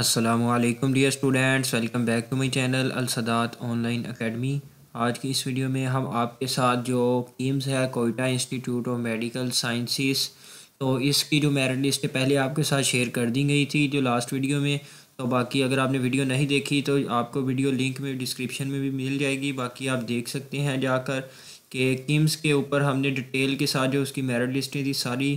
Aslam dear students welcome back to my channel Alsadat online academy आज की इस वीडियो में हम आपके साथ जो कीम्स है Quetta institute of medical sciences तो इसकी जो मेरिट लिस्ट पहले आपके साथ शेयर कर दी गई थी जो लास्ट वीडियो में तो बाकी अगर आपने वीडियो नहीं देखी तो आपको वीडियो लिंक में डिस्क्रिप्शन में भी मिल जाएगी बाकी आप देख सकते हैं जाकर के किम्स के ऊपर हमने डिटेल के साथ जो उसकी मेरिट लिस्टें थी सारी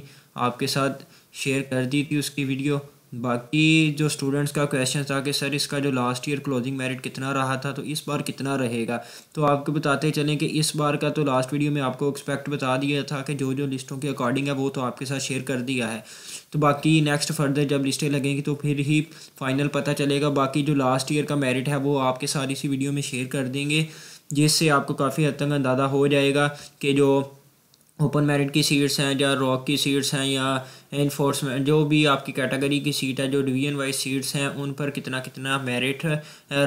आपके साथ शेयर कर दी थी उसकी वीडियो बाकी जो स्टूडेंट्स का क्वेश्चन था कि सर इसका जो लास्ट ईयर क्लोजिंग मेरिट कितना रहा था तो इस बार कितना रहेगा तो आपको बताते चलें कि इस बार का तो लास्ट वीडियो में आपको एक्सपेक्ट बता दिया था कि जो जो लिस्टों के अकॉर्डिंग है वो तो आपके साथ शेयर कर दिया है तो बाकी नेक्स्ट फर्दर जब लिस्टें लगेंगी तो फिर ही फाइनल पता चलेगा बाकी जो लास्ट ईयर का मेरिट है वो आपके साथ इसी वीडियो में शेयर कर देंगे जिससे आपको काफ़ी हद तक अंदाज़ा हो जाएगा कि जो ओपन मेरिट की सीट्स हैं या रॉक की सीट्स हैं या इन्फोर्समेंट जो भी आपकी कैटेगरी की सीट है जो डिवीजन वाइज सीट्स हैं उन पर कितना कितना मेरिट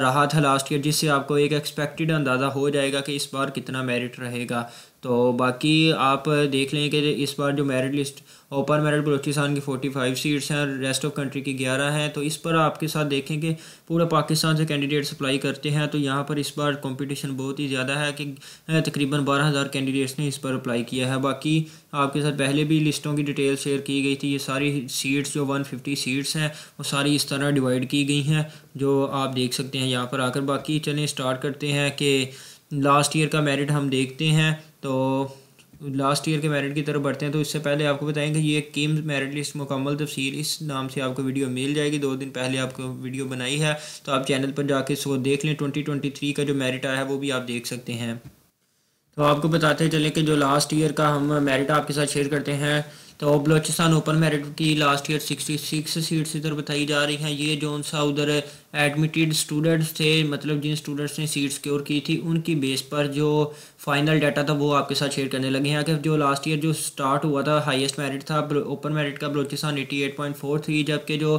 रहा था लास्ट ईयर जिससे आपको एक एक्सपेक्टेड अंदाज़ा हो जाएगा कि इस बार कितना मेरिट रहेगा तो बाकी आप देख लें कि इस बार जो merit list open merit Balochistan की 45 सीट्स हैं रेस्ट ऑफ कंट्री की 11 हैं तो इस पर आपके साथ देखें कि पूरा पाकिस्तान से कैंडिडेट्स अप्लाई करते हैं तो यहाँ पर इस बार कंपटीशन बहुत ही ज़्यादा है कि तकरीबन 12000 कैंडिडेट्स ने इस पर अप्लाई किया है बाकी आपके साथ पहले भी लिस्टों की डिटेल शेयर की गई गई थी ये सारी सीट्स जो 150 सीट्स हैं वो सारी इस तरह डिवाइड की गई हैं जो आप देख सकते हैं यहाँ पर आकर बाकी चलें स्टार्ट करते हैं कि लास्ट ईयर का मेरिट हम देखते हैं तो लास्ट ईयर के मेरिट की तरफ बढ़ते हैं तो इससे पहले आपको बताएंगे ये किम मेरिट लिस्ट मुकम्मल तफसील इस नाम से आपको वीडियो मिल जाएगी दो दिन पहले आपको वीडियो बनाई है तो आप चैनल पर जाके इसको देख लें 2023 का जो मेरिट आया है वो भी आप देख सकते हैं तो आपको बताते चले कि जो लास्ट ईयर का हम मेरिट आपके साथ शेयर करते हैं तो बलोचिस्तान ओपन मेरिट की लास्ट ईयर 66 सीट्स इधर बताई जा रही हैं ये जो सा उधर एडमिटेड स्टूडेंट्स थे मतलब जिन स्टूडेंट्स ने सीट सिक्योर की थी उनकी बेस पर जो फाइनल डाटा था वो आपके साथ शेयर करने लगे हैं कि जो लास्ट ईयर जो स्टार्ट हुआ था हाईएस्ट मेरिट था ओपन मेरिट का बलोचिस्तान 88.43 जबकि जो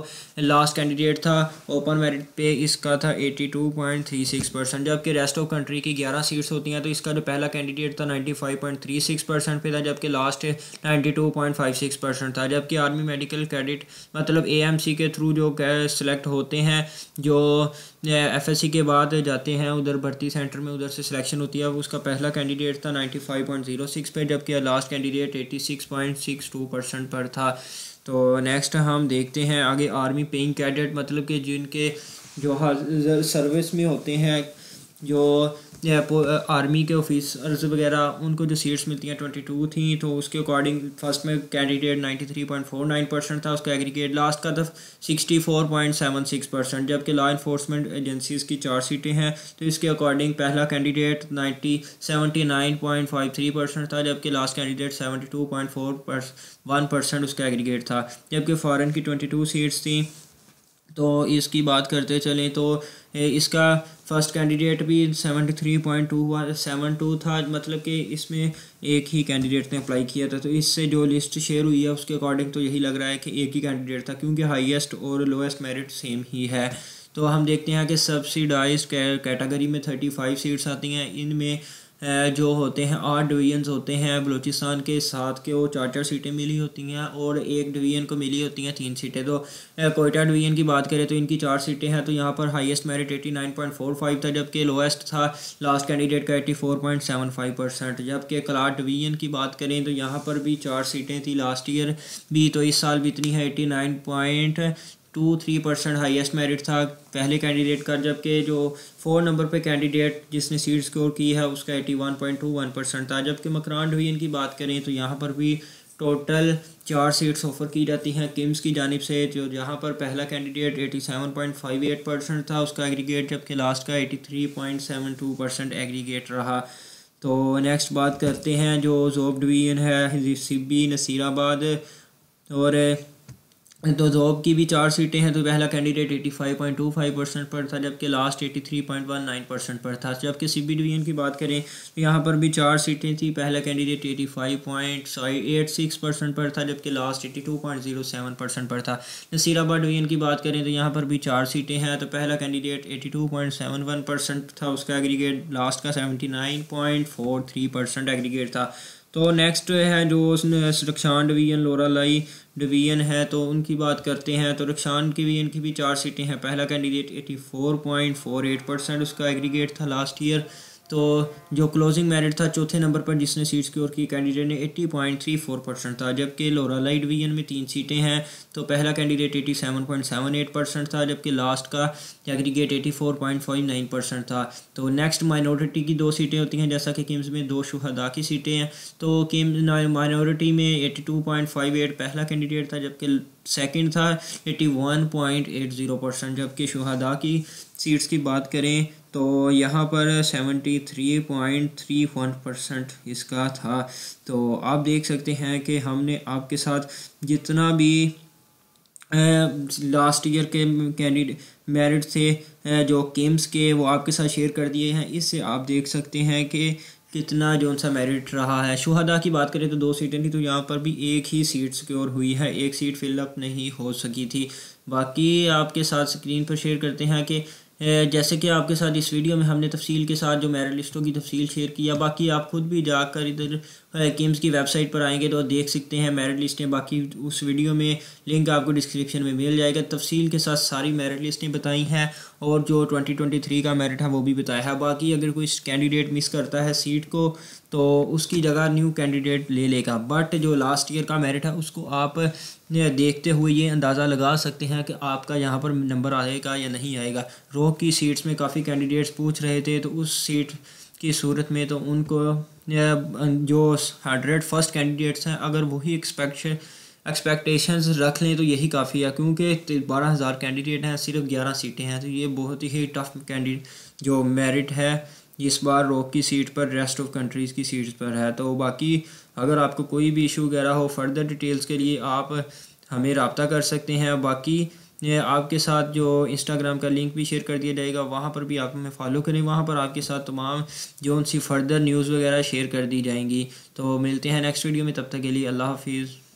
लास्ट कैंडिडेट था ओपन मेरिट पे इसका था 82.36 परसेंट जबकि रेस्ट ऑफ कंट्री की 11 सीट्स होती हैं तो इसका जो पहला कैंडिडेट था सिक्स परसेंट पे था जबकि लास्ट 92.5 फाइव सिक्स परसेंट था जबकि आर्मी मेडिकल क्रेडिट मतलब सी के थ्रू जो सिलेक्ट होते हैं जो सी के बाद जाते हैं उधर भर्ती सेंटर में उधर से सिलेक्शन होती है उसका पहला कैंडिडेट था ninety five point zero six पर जबकि last candidate eighty six point six two percent पर था तो नेक्स्ट हम देखते हैं आगे आर्मी पेइंग कैडेट मतलब कि जिनके जो हर सर्विस में होते हैं जो या आर्मी के ऑफिसर्स वगैरह उनको जो सीट्स मिलती हैं ट्वेंटी टू थी तो उसके अकॉर्डिंग फर्स्ट में candidate ninety three point four nine percent था उसका एग्रीगेट लास्ट का था sixty four point seven six percent जबकि लॉ इन्फोर्समेंट एजेंसीज़ की चार सीटें हैं तो इसके अकॉर्डिंग पहला candidate ninety seventy nine point five three percent था जबकि last candidate seventy two point four one percent उसका एग्रीगेट था जबकि फ़ॉरन की ट्वेंटी टू सीट्स थी तो इसकी बात करते चलें तो इसका फर्स्ट कैंडिडेट भी seventy three point two one seven two था मतलब कि इसमें एक ही कैंडिडेट ने अप्लाई किया था तो इससे जो लिस्ट शेयर हुई है उसके अकॉर्डिंग तो यही लग रहा है कि एक ही कैंडिडेट था क्योंकि हाईएस्ट और लोएस्ट मेरिट सेम ही है तो हम देखते हैं कि सब्सिडाइज कैटेगरी में थर्टी फाइव सीट्स आती हैं इनमें जो होते हैं आठ डिवीजन्स होते हैं बलूचिस्तान के साथ के वो चार चार सीटें मिली होती हैं और एक डिवीजन को मिली होती हैं तीन सीटें तो कोयटा डिवीजन की बात करें तो इनकी चार सीटें हैं तो यहाँ पर highest merit eighty nine point four five था जबकि लोएस्ट था लास्ट कैंडिडेट का eighty four point seven five percent जबकि कलाट डिवीजन की बात करें तो यहाँ पर भी चार सीटें थी लास्ट ईयर भी तो इस साल भी इतनी है eighty nine point two three percent highest merit था पहले कैंडिडेट का जबकि जो फोर नंबर पे कैंडिडेट जिसने सीट स्कोर की है उसका eighty one point two one percent था जबकि मकरान डिवीजन की बात करें तो यहाँ पर भी टोटल चार सीट्स ऑफर की जाती हैं किम्स की जानब से जो जहाँ पर पहला candidate eighty seven point five eight percent था उसका एग्रीगेट जबकि लास्ट का eighty three point seven two percent aggregate रहा तो नेक्स्ट बात करते हैं जो जोब डिवीजन है बी नसीराबाद और तो जॉब की भी चार सीटें हैं तो पहला कैंडिडेट 85.25 परसेंट पर था जबकि लास्ट 83.19 परसेंट पर था जबकि सी बी डिवीजन की बात करें तो यहाँ पर भी चार सीटें थी पहला कैंडिडेट 85.86 परसेंट पर था जबकि लास्ट 82.07 परसेंट पर था नसीराबाद तो डिवीजन की बात करें तो यहाँ पर भी चार सीटें हैं तो पहला कैंडिडेट वन परसेंट था उसका एग्रीगेट लास्ट का थ्री परसेंट एग्रीगेट था तो नेक्स्ट है जो उसने रक्षान डिवीजन लोरा लाई डिवीजन है तो उनकी बात करते हैं तो रक्षान डिवीजन की भी चार सीटें हैं पहला कैंडिडेट 84.48 परसेंट उसका एग्रीगेट था लास्ट ईयर तो जो क्लोजिंग मेरिट था चौथे नंबर पर जिसने सीट सिक्योर की कैंडिडेट ने 80.34 परसेंट था जबकि लोरालाई डिवीजन में तीन सीटें हैं तो पहला कैंडिडेट 87.78 परसेंट था जबकि लास्ट का एग्रीगेट 84.59 परसेंट था तो नेक्स्ट माइनॉरिटी की दो सीटें होती हैं जैसा कि किम्स में दो शुहदा की सीटें हैं तो किम्स माइनॉरिटी में एट पहला कैंडिडेट था जबकि सेकेंड था ज़ीरो परसेंट जबकि शुहदा की सीट्स की बात करें तो यहाँ पर seventy three three point one percent इसका था तो आप देख सकते हैं कि हमने आपके साथ जितना भी लास्ट ईयर के कैंडिडेट मेरिट से जो केम्स के वो आपके साथ शेयर कर दिए हैं इससे आप देख सकते हैं कि कितना जो सा मेरिट रहा है शुहदा की बात करें तो दो सीटें थी तो यहाँ पर भी एक ही सीट सिक्योर हुई है एक सीट फिलअप नहीं हो सकी थी बाकी आपके साथ स्क्रीन पर शेयर करते हैं कि जैसे कि आपके साथ इस वीडियो में हमने तफसील के साथ जो मेरिट लिस्टों की तफसील शेयर किया बाकी आप खुद भी जाकर इधर किम्स की वेबसाइट पर आएंगे तो देख सकते हैं मेरिट लिस्टें बाकी उस वीडियो में लिंक आपको डिस्क्रिप्शन में मिल जाएगा तफसील के साथ सारी मेरिट लिस्टें बताई हैं और जो 2023 का मेरिट है वो भी बताया है बाकी अगर कोई कैंडिडेट मिस करता है सीट को तो उसकी जगह न्यू कैंडिडेट ले लेगा बट जो लास्ट ईयर का मेरिट है उसको आप देखते हुए ये अंदाज़ा लगा सकते हैं कि आपका यहाँ पर नंबर आएगा या नहीं आएगा रोक की सीट्स में काफ़ी कैंडिडेट्स पूछ रहे थे तो उस सीट की सूरत में तो उनको जो हंड्रेड फर्स्ट कैंडिडेट्स हैं अगर वही एक्सपेक्ट एक्सपेक्टेशंस रख लें तो यही काफ़ी है क्योंकि बारह हज़ार कैंडिडेट हैं सिर्फ ग्यारह सीटें हैं तो ये बहुत ही टफ कैंडिडेट जो मेरिट है इस बार रोक की सीट पर रेस्ट ऑफ कंट्रीज़ की सीट पर है तो बाकी अगर आपको कोई भी इशू वगैरह हो फर्दर डिटेल्स के लिए आप हमें रबता कर सकते हैं बाकी आपके साथ जो इंस्टाग्राम का लिंक भी शेयर कर दिया जाएगा वहाँ पर भी आप हमें फॉलो करें वहाँ पर आपके साथ तमाम जो उनसी फर्दर न्यूज़ वगैरह शेयर कर दी जाएंगी तो मिलते हैं नेक्स्ट वीडियो में तब तक के लिए अल्लाह हाफिज़